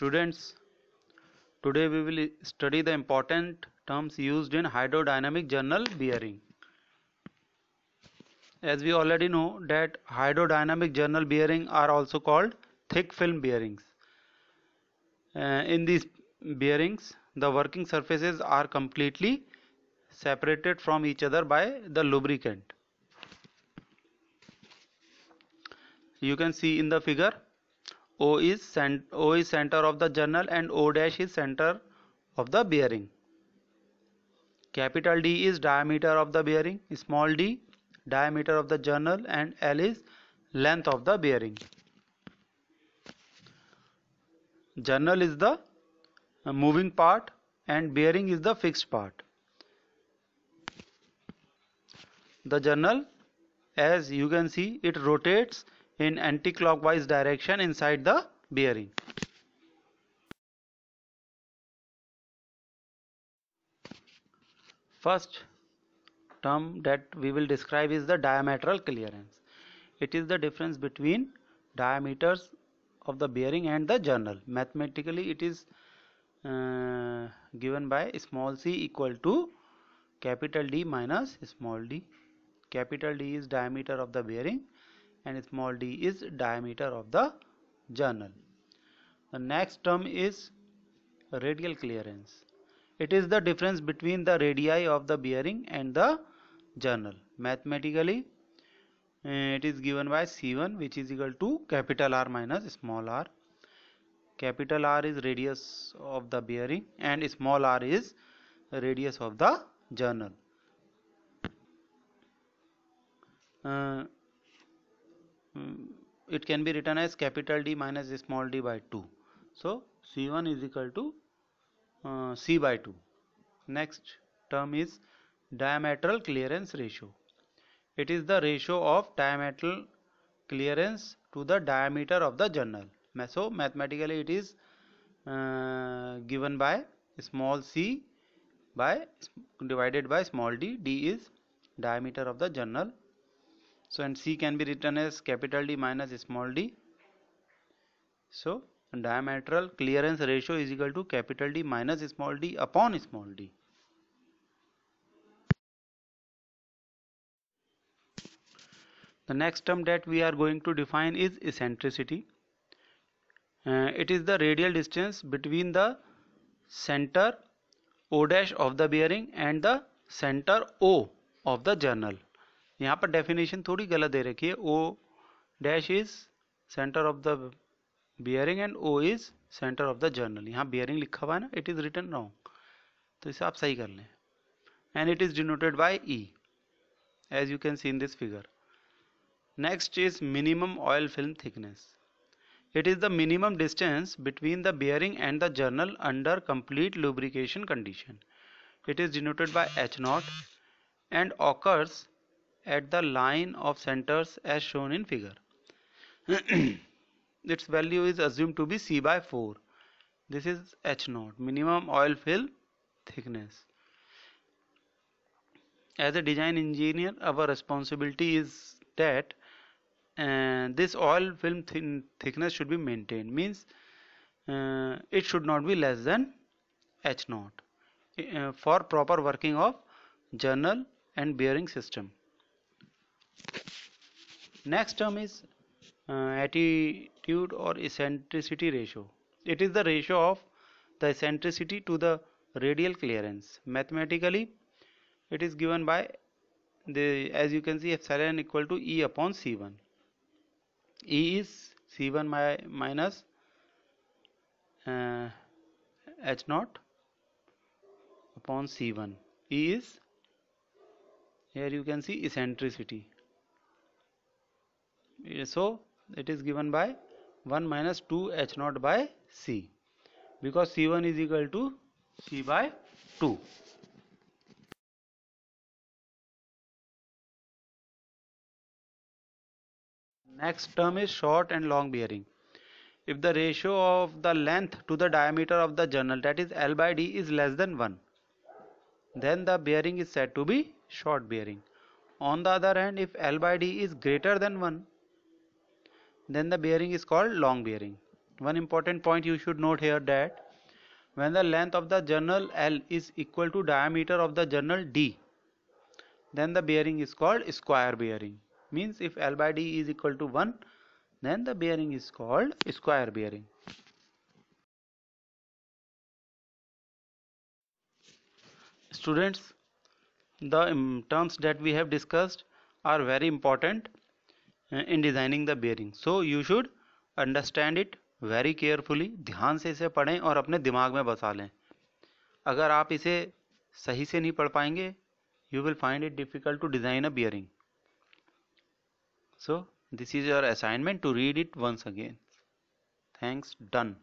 students, today we will study the important terms used in hydrodynamic journal bearing. As we already know that hydrodynamic journal bearing are also called thick film bearings. Uh, in these bearings, the working surfaces are completely separated from each other by the lubricant. You can see in the figure O is, cent o is center of the journal and O dash is center of the bearing. Capital D is diameter of the bearing, small d diameter of the journal and L is length of the bearing. Journal is the moving part and bearing is the fixed part. The journal as you can see it rotates in anticlockwise direction inside the bearing. First term that we will describe is the diametral clearance. It is the difference between diameters of the bearing and the journal. Mathematically it is uh, given by small c equal to capital D minus small d. Capital D is diameter of the bearing and small d is diameter of the journal. The next term is radial clearance. It is the difference between the radii of the bearing and the journal. Mathematically, eh, it is given by C1 which is equal to capital R minus small r. Capital R is radius of the bearing and small r is radius of the journal. Uh, Hmm, it can be written as capital D minus small d by 2 so C1 is equal to uh, C by 2 next term is diametral clearance ratio it is the ratio of diametral clearance to the diameter of the journal so mathematically it is uh, given by small c by divided by small d d is diameter of the journal so and c can be written as capital d minus small d so diametral clearance ratio is equal to capital d minus small d upon small d the next term that we are going to define is eccentricity uh, it is the radial distance between the center o dash of the bearing and the center o of the journal यहाँ पर definition थोड़ी गलत दे रखी है O dash is centre of the bearing and O is centre of the journal यहाँ bearing लिखा हुआ है ना इट इज रिटर्न रॉन्ग तो इसे आप सही कर लें and it is denoted by E as you can see in this figure next is minimum oil film thickness it is the minimum distance between the bearing and the journal under complete lubrication condition it is denoted by H naught and occurs at the line of centers as shown in figure. its value is assumed to be C by 4. This is H naught, minimum oil fill thickness. As a design engineer, our responsibility is that uh, this oil film thickness should be maintained. Means uh, it should not be less than H naught uh, for proper working of journal and bearing system next term is uh, attitude or eccentricity ratio it is the ratio of the eccentricity to the radial clearance mathematically it is given by the as you can see epsilon equal to e upon c1 e is c1 my, minus uh, h naught upon c1 e is here you can see eccentricity so it is given by 1 minus 2 h naught by c because c1 is equal to c by 2 next term is short and long bearing if the ratio of the length to the diameter of the journal that is L by D is less than 1 then the bearing is said to be short bearing on the other hand if L by D is greater than 1 then the bearing is called long bearing. One important point you should note here that when the length of the journal L is equal to diameter of the journal D, then the bearing is called square bearing. Means if L by D is equal to 1, then the bearing is called square bearing. Students, the mm, terms that we have discussed are very important in designing the bearing so you should understand it very carefully ध्यान से इसे पढ़ें और अपने दिमाग में बसा लें अगर आप इसे सही से नहीं पढ़ पाएंगे you will find it difficult to design a bearing so this is your assignment to read it once again thanks done